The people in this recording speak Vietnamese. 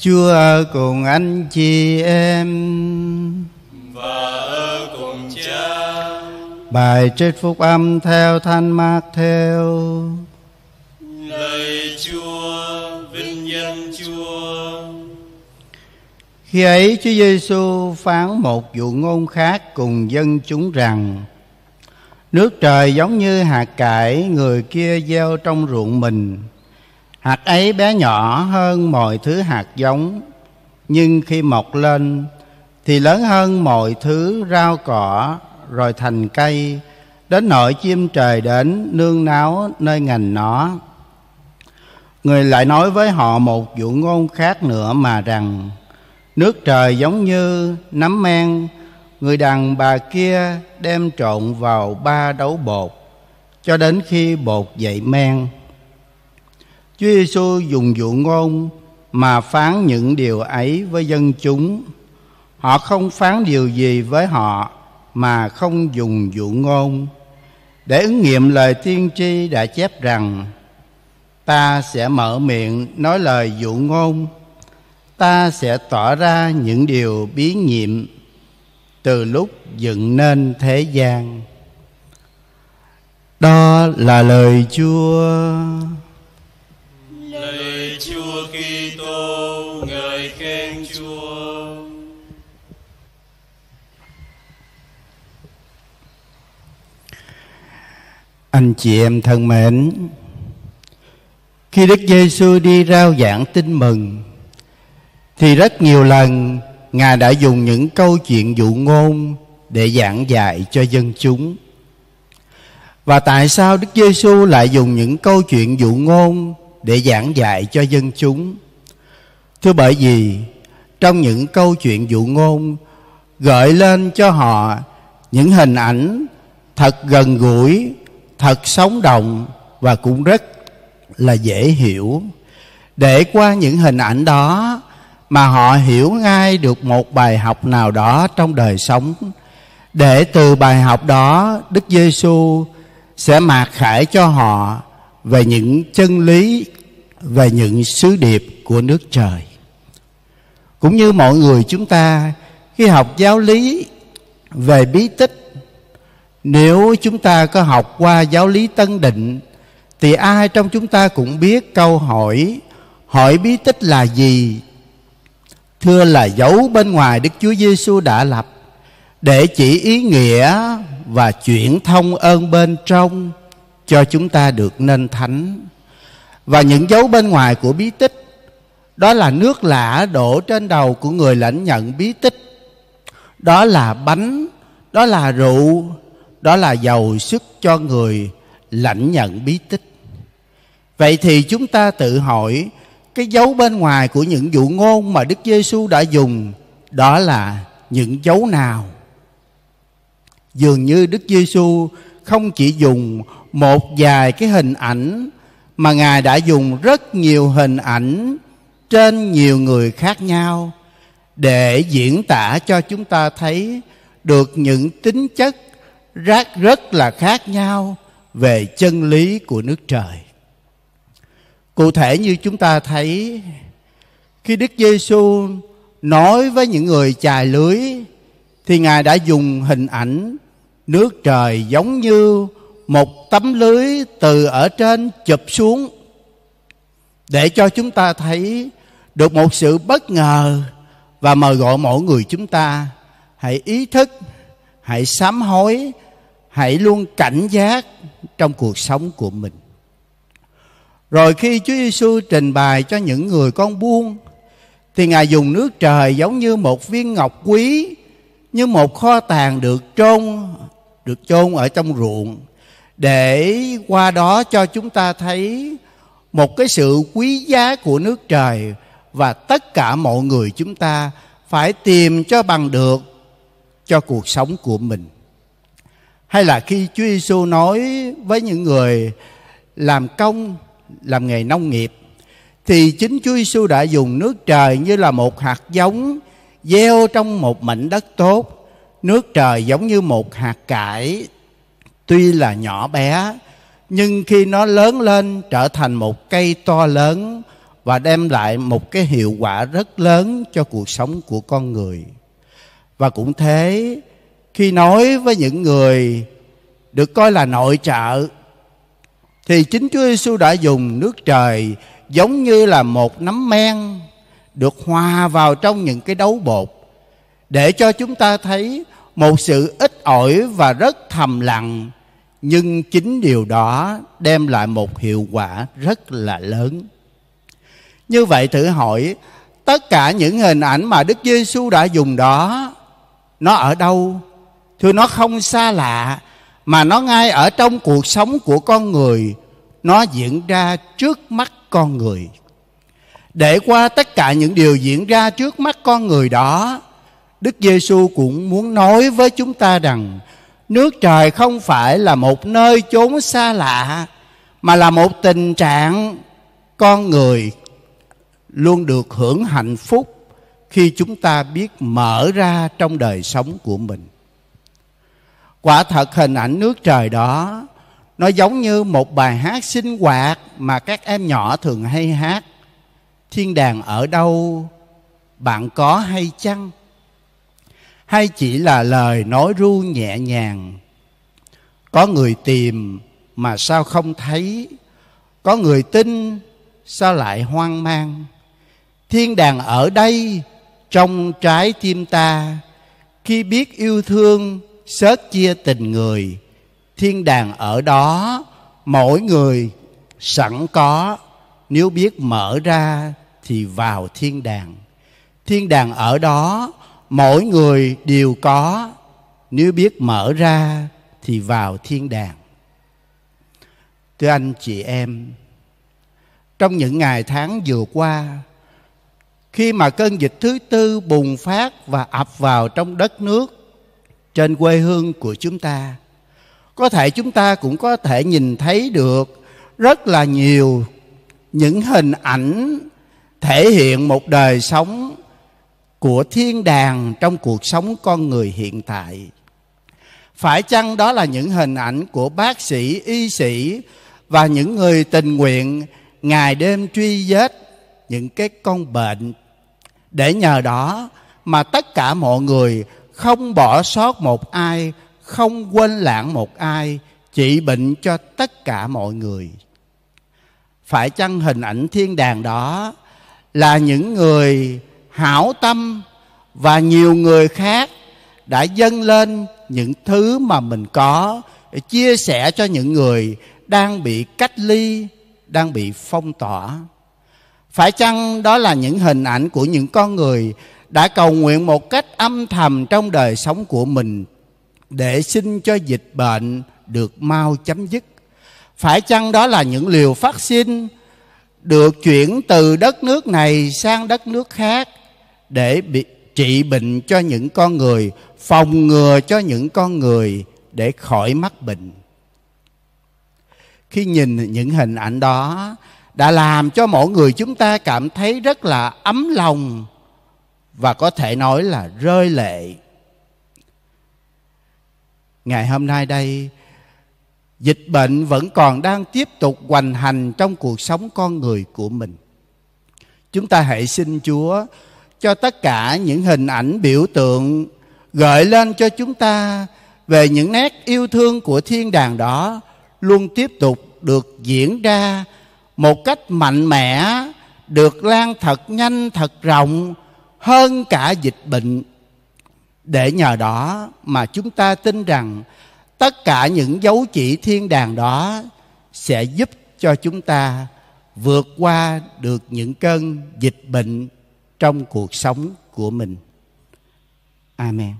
Chúa ở cùng anh chị em và ở cùng cha. Bài trích phúc âm theo thanh Mát theo. Lời Chúa, vinh danh Chúa. Khi ấy Chúa Giêsu phán một dụ ngôn khác cùng dân chúng rằng: Nước trời giống như hạt cải người kia gieo trong ruộng mình hạt ấy bé nhỏ hơn mọi thứ hạt giống nhưng khi mọc lên thì lớn hơn mọi thứ rau cỏ rồi thành cây đến nỗi chim trời đến nương náu nơi ngành nó người lại nói với họ một dụ ngôn khác nữa mà rằng nước trời giống như nấm men người đàn bà kia đem trộn vào ba đấu bột cho đến khi bột dậy men Chúa Giêsu dùng dụ ngôn mà phán những điều ấy với dân chúng. Họ không phán điều gì với họ mà không dùng dụ ngôn để ứng nghiệm lời tiên tri đã chép rằng ta sẽ mở miệng nói lời dụ ngôn ta sẽ tỏ ra những điều bí nhiệm từ lúc dựng nên thế gian đó là lời chúa Anh chị em thân mến, khi Đức Giêsu đi rao giảng tin mừng thì rất nhiều lần Ngài đã dùng những câu chuyện dụ ngôn để giảng dạy cho dân chúng. Và tại sao Đức Giêsu lại dùng những câu chuyện dụ ngôn để giảng dạy cho dân chúng? Thưa bởi vì trong những câu chuyện dụ ngôn gợi lên cho họ những hình ảnh thật gần gũi thật sống động và cũng rất là dễ hiểu để qua những hình ảnh đó mà họ hiểu ngay được một bài học nào đó trong đời sống để từ bài học đó Đức Giêsu sẽ mạc khải cho họ về những chân lý về những sứ điệp của nước trời cũng như mọi người chúng ta khi học giáo lý về bí tích nếu chúng ta có học qua giáo lý tân định thì ai trong chúng ta cũng biết câu hỏi hỏi bí tích là gì thưa là dấu bên ngoài đức chúa giêsu đã lập để chỉ ý nghĩa và chuyển thông ơn bên trong cho chúng ta được nên thánh và những dấu bên ngoài của bí tích đó là nước lã đổ trên đầu của người lãnh nhận bí tích đó là bánh đó là rượu đó là giàu sức cho người lãnh nhận bí tích vậy thì chúng ta tự hỏi cái dấu bên ngoài của những vụ ngôn mà Đức Giêsu đã dùng đó là những dấu nào dường như Đức Giêsu không chỉ dùng một vài cái hình ảnh mà ngài đã dùng rất nhiều hình ảnh trên nhiều người khác nhau để diễn tả cho chúng ta thấy được những tính chất rất, rất là khác nhau về chân lý của nước trời. Cụ thể như chúng ta thấy khi Đức Giêsu nói với những người chài lưới thì Ngài đã dùng hình ảnh nước trời giống như một tấm lưới từ ở trên chụp xuống để cho chúng ta thấy được một sự bất ngờ và mời gọi mỗi người chúng ta hãy ý thức hãy sám hối hãy luôn cảnh giác trong cuộc sống của mình rồi khi Chúa Giêsu trình bày cho những người con buông, thì Ngài dùng nước trời giống như một viên ngọc quý, như một kho tàng được trôn được chôn ở trong ruộng để qua đó cho chúng ta thấy một cái sự quý giá của nước trời và tất cả mọi người chúng ta phải tìm cho bằng được cho cuộc sống của mình hay là khi Chúa Giêsu nói với những người làm công làm nghề nông nghiệp thì chính Chúa Giêsu đã dùng nước trời như là một hạt giống gieo trong một mảnh đất tốt nước trời giống như một hạt cải tuy là nhỏ bé nhưng khi nó lớn lên trở thành một cây to lớn và đem lại một cái hiệu quả rất lớn cho cuộc sống của con người và cũng thế khi nói với những người được coi là nội trợ thì chính Chúa Giêsu đã dùng nước trời giống như là một nắm men được hòa vào trong những cái đấu bột để cho chúng ta thấy một sự ít ỏi và rất thầm lặng nhưng chính điều đó đem lại một hiệu quả rất là lớn. Như vậy thử hỏi tất cả những hình ảnh mà Đức Giêsu đã dùng đó nó ở đâu thưa nó không xa lạ mà nó ngay ở trong cuộc sống của con người nó diễn ra trước mắt con người để qua tất cả những điều diễn ra trước mắt con người đó đức giêsu cũng muốn nói với chúng ta rằng nước trời không phải là một nơi chốn xa lạ mà là một tình trạng con người luôn được hưởng hạnh phúc khi chúng ta biết mở ra trong đời sống của mình quả thật hình ảnh nước trời đó nó giống như một bài hát sinh hoạt mà các em nhỏ thường hay hát thiên đàng ở đâu bạn có hay chăng hay chỉ là lời nói ru nhẹ nhàng có người tìm mà sao không thấy có người tin sao lại hoang mang thiên đàng ở đây trong trái tim ta khi biết yêu thương sớt chia tình người thiên đàng ở đó mỗi người sẵn có nếu biết mở ra thì vào thiên đàng thiên đàng ở đó mỗi người đều có nếu biết mở ra thì vào thiên đàng thưa anh chị em trong những ngày tháng vừa qua khi mà cơn dịch thứ tư bùng phát và ập vào trong đất nước trên quê hương của chúng ta có thể chúng ta cũng có thể nhìn thấy được rất là nhiều những hình ảnh thể hiện một đời sống của thiên đàng trong cuộc sống con người hiện tại phải chăng đó là những hình ảnh của bác sĩ y sĩ và những người tình nguyện ngày đêm truy vết những cái con bệnh để nhờ đó mà tất cả mọi người không bỏ sót một ai không quên lãng một ai trị bệnh cho tất cả mọi người phải chăng hình ảnh thiên đàng đó là những người hảo tâm và nhiều người khác đã dâng lên những thứ mà mình có để chia sẻ cho những người đang bị cách ly đang bị phong tỏa phải chăng đó là những hình ảnh của những con người đã cầu nguyện một cách âm thầm trong đời sống của mình để xin cho dịch bệnh được mau chấm dứt phải chăng đó là những liều vaccine được chuyển từ đất nước này sang đất nước khác để bị trị bệnh cho những con người phòng ngừa cho những con người để khỏi mắc bệnh khi nhìn những hình ảnh đó đã làm cho mỗi người chúng ta cảm thấy rất là ấm lòng và có thể nói là rơi lệ ngày hôm nay đây dịch bệnh vẫn còn đang tiếp tục hoành hành trong cuộc sống con người của mình chúng ta hãy xin chúa cho tất cả những hình ảnh biểu tượng gợi lên cho chúng ta về những nét yêu thương của thiên đàng đó luôn tiếp tục được diễn ra một cách mạnh mẽ được lan thật nhanh thật rộng hơn cả dịch bệnh để nhờ đó mà chúng ta tin rằng tất cả những dấu chỉ thiên đàng đó sẽ giúp cho chúng ta vượt qua được những cơn dịch bệnh trong cuộc sống của mình amen